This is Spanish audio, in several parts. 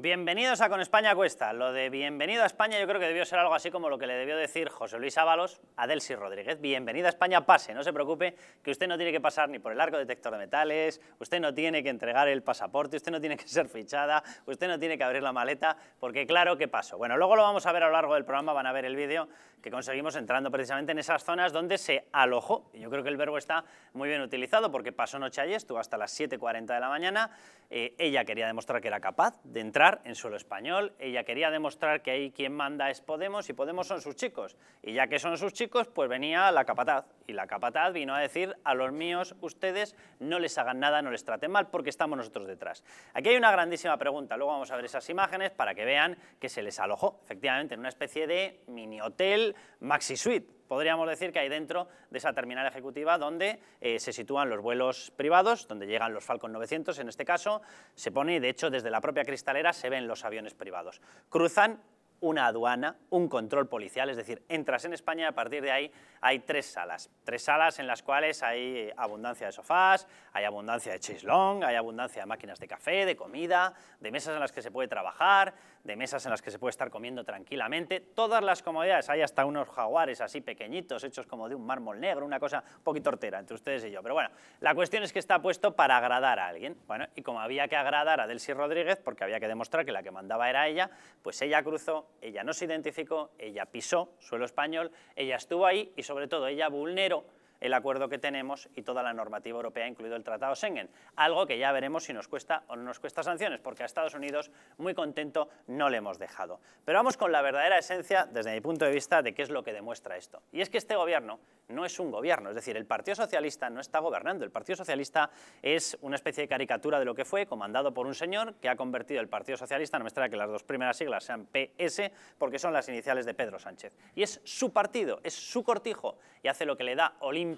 Bienvenidos a Con España Cuesta. Lo de bienvenido a España yo creo que debió ser algo así como lo que le debió decir José Luis Ábalos a Delcy Rodríguez. Bienvenida a España, pase, no se preocupe, que usted no tiene que pasar ni por el arco detector de metales, usted no tiene que entregar el pasaporte, usted no tiene que ser fichada, usted no tiene que abrir la maleta, porque claro que pasó. Bueno, luego lo vamos a ver a lo largo del programa, van a ver el vídeo que conseguimos entrando precisamente en esas zonas donde se alojó. Yo creo que el verbo está muy bien utilizado porque pasó noche ayer, estuvo hasta las 7.40 de la mañana, eh, ella quería demostrar que era capaz de entrar en suelo español. Ella quería demostrar que ahí quien manda es Podemos y Podemos son sus chicos. Y ya que son sus chicos, pues venía la capataz. Y la capataz vino a decir a los míos, ustedes no les hagan nada, no les traten mal, porque estamos nosotros detrás. Aquí hay una grandísima pregunta, luego vamos a ver esas imágenes para que vean que se les alojó, efectivamente, en una especie de mini hotel maxi suite podríamos decir que hay dentro de esa terminal ejecutiva donde eh, se sitúan los vuelos privados, donde llegan los Falcon 900 en este caso, se pone, de hecho desde la propia cristalera se ven los aviones privados. Cruzan una aduana, un control policial, es decir, entras en España y a partir de ahí hay tres salas, tres salas en las cuales hay eh, abundancia de sofás, hay abundancia de chislón, hay abundancia de máquinas de café, de comida, de mesas en las que se puede trabajar, de mesas en las que se puede estar comiendo tranquilamente, todas las comodidades, hay hasta unos jaguares así pequeñitos, hechos como de un mármol negro, una cosa un poquito tortera entre ustedes y yo, pero bueno, la cuestión es que está puesto para agradar a alguien, bueno, y como había que agradar a Delcy Rodríguez, porque había que demostrar que la que mandaba era ella, pues ella cruzó ella no se identificó, ella pisó suelo español, ella estuvo ahí y sobre todo ella vulneró el acuerdo que tenemos y toda la normativa europea, incluido el Tratado Schengen. Algo que ya veremos si nos cuesta o no nos cuesta sanciones, porque a Estados Unidos, muy contento, no le hemos dejado. Pero vamos con la verdadera esencia, desde mi punto de vista, de qué es lo que demuestra esto. Y es que este gobierno no es un gobierno, es decir, el Partido Socialista no está gobernando. El Partido Socialista es una especie de caricatura de lo que fue, comandado por un señor que ha convertido el Partido Socialista, no me extraña que las dos primeras siglas sean PS, porque son las iniciales de Pedro Sánchez. Y es su partido, es su cortijo, y hace lo que le da Olimpia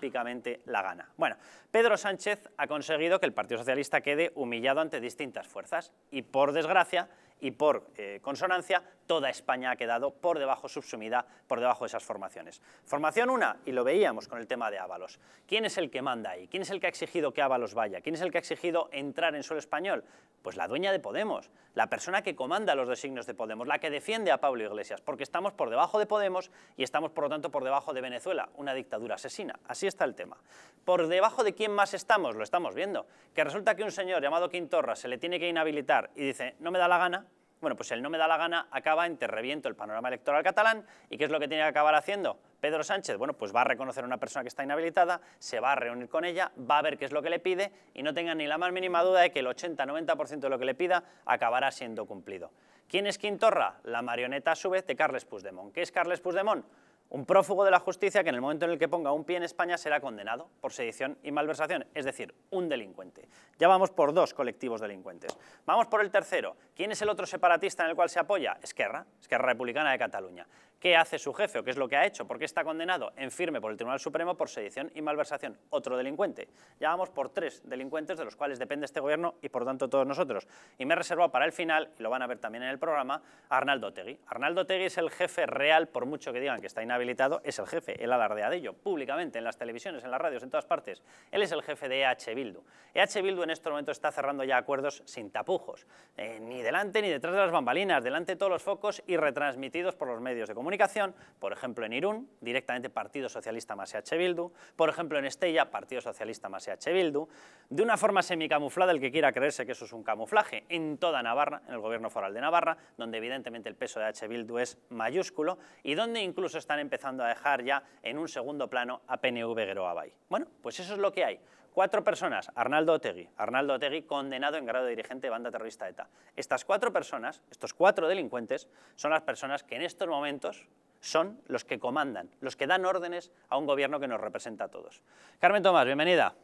la gana. Bueno, Pedro Sánchez ha conseguido que el Partido Socialista quede humillado ante distintas fuerzas y, por desgracia y por eh, consonancia, toda España ha quedado por debajo subsumida, por debajo de esas formaciones. Formación una, y lo veíamos con el tema de Ábalos. ¿Quién es el que manda ahí? ¿Quién es el que ha exigido que Ábalos vaya? ¿Quién es el que ha exigido entrar en suelo español? Pues la dueña de Podemos, la persona que comanda los designios de Podemos, la que defiende a Pablo Iglesias, porque estamos por debajo de Podemos y estamos, por lo tanto, por debajo de Venezuela, una dictadura asesina. Así Así está el tema. ¿Por debajo de quién más estamos? Lo estamos viendo. Que resulta que un señor llamado Quintorra se le tiene que inhabilitar y dice, no me da la gana, bueno, pues el no me da la gana acaba en reviento el panorama electoral catalán y ¿qué es lo que tiene que acabar haciendo? Pedro Sánchez, bueno, pues va a reconocer a una persona que está inhabilitada, se va a reunir con ella, va a ver qué es lo que le pide y no tenga ni la más mínima duda de que el 80-90% de lo que le pida acabará siendo cumplido. ¿Quién es Quintorra? La marioneta a su vez de Carles Puigdemont. ¿Qué es Carles Puigdemont? Un prófugo de la justicia que en el momento en el que ponga un pie en España será condenado por sedición y malversación, es decir, un delincuente. Ya vamos por dos colectivos delincuentes. Vamos por el tercero. ¿Quién es el otro separatista en el cual se apoya? Esquerra, Esquerra Republicana de Cataluña qué hace su jefe o qué es lo que ha hecho, por qué está condenado en firme por el Tribunal Supremo por sedición y malversación. Otro delincuente. Llamamos por tres delincuentes de los cuales depende este gobierno y por tanto todos nosotros. Y me he reservado para el final, y lo van a ver también en el programa, a Arnaldo Tegui. Arnaldo Tegui es el jefe real, por mucho que digan que está inhabilitado, es el jefe, él alardea de ello, públicamente, en las televisiones, en las radios, en todas partes. Él es el jefe de EH Bildu. EH Bildu en este momento está cerrando ya acuerdos sin tapujos, eh, ni delante ni detrás de las bambalinas, delante de todos los focos y retransmitidos por los medios de comunicación Comunicación, por ejemplo en Irún, directamente Partido Socialista más H. Bildu, por ejemplo en Estella, Partido Socialista más H. Bildu, de una forma semicamuflada el que quiera creerse que eso es un camuflaje, en toda Navarra, en el gobierno foral de Navarra, donde evidentemente el peso de H. Bildu es mayúsculo y donde incluso están empezando a dejar ya en un segundo plano a PNV geroabay Bueno, pues eso es lo que hay Cuatro personas, Arnaldo Otegui, Arnaldo Otegui condenado en grado de dirigente de banda terrorista ETA. E Estas cuatro personas, estos cuatro delincuentes, son las personas que en estos momentos son los que comandan, los que dan órdenes a un gobierno que nos representa a todos. Carmen Tomás, bienvenida.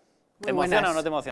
¿Te emociona o no te emociona?